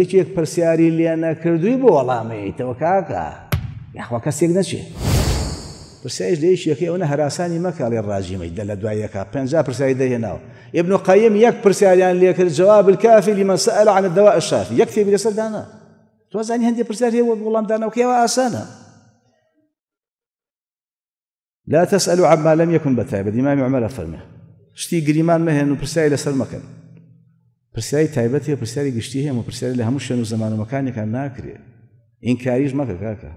یەکێک پرسیاری لێ نەکردووی بۆ وەڵامەیەیتەوە کاکە یاخوا کەسێک نەچێ پرسیایش لە یەکێکی ئەوە هەراسانی مەکاڵی ڕاجیمەی دە لە دوایەکە پێ پرسیاری دەهێناوە ابن قیم یەک پرسیاریان کرد جواب الكافي لمن سأل عن الدواء الشافي یەک تێبی لەسەر دانا تۆ زانی هەندێک پرسیار هەیە وەڵام دانەوە کەوە ئاسانە لا تسألوا عما لم يكن بتعبد إمام عمر فرمي شتي قريمان مهن وبرسائل سر مكان پرسیاری تایبەت هەیە پرسیاری گشتی هەیە و پرسیاری لە هەموو شوێن و زەمان و مەکانێکان ناکرێت این کاریش مەکە کاکە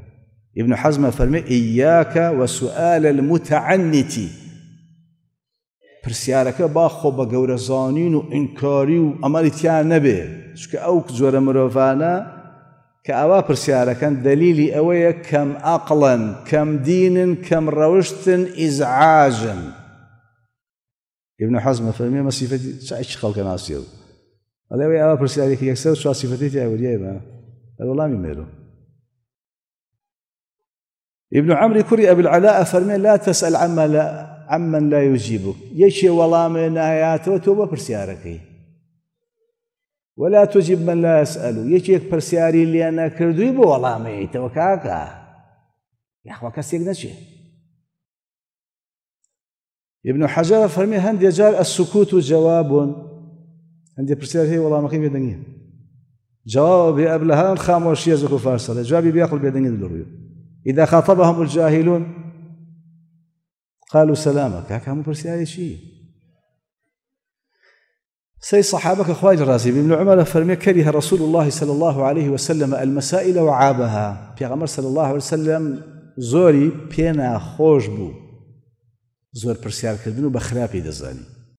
ابن حەزمە فرمي ئیاکە وەسوئالە المتعنتی پرسیارەکە با خۆ بە گەورە زانین و ئینکاری و ئەمەری تیان نەبێ چکە ئەو مروفانا مرۆڤانە آوا ئاوا پرسیارەکەن دلیلی ئەوەیە کەم ئەقڵن کەم دینن کەم ڕەوشتن ئیزعاژن ابن حزم فەرمێ مەسیفەتی چای خەڵکە ناسیێت Ali evo ja ova e prosjavih i eksel čuva sifatiti e je urijeva. Evo la mi melo. Ibn Amri kuri Abil Ala e farme la عمن لا يجيبك يشي ولا من آيات وتوبة برسياركي ولا تجيب من لا يسأل يشيك برسياري اللي أنا كردوي بولا ميت وكاكا يا أخوة كسيك نشي ابن حجر فرمي هند يجار السكوت جواب عندي پرسیار هي والله ما جواب بێ ئەب لە هەم خامۆشیە زۆک و فارسەڵێ جوابی بێخڵ بێدەنگی خاطبهم الجاهلون قالوا سلامك كاك هم برسياري شيء سي صحابك خوالي الرازي بن عمر فرمي كره رسول الله صلى الله عليه وسلم المسائل وعابها في غمر صلى الله عليه وسلم زوري بينا خوجبو زور زۆر كذبنو و دزاني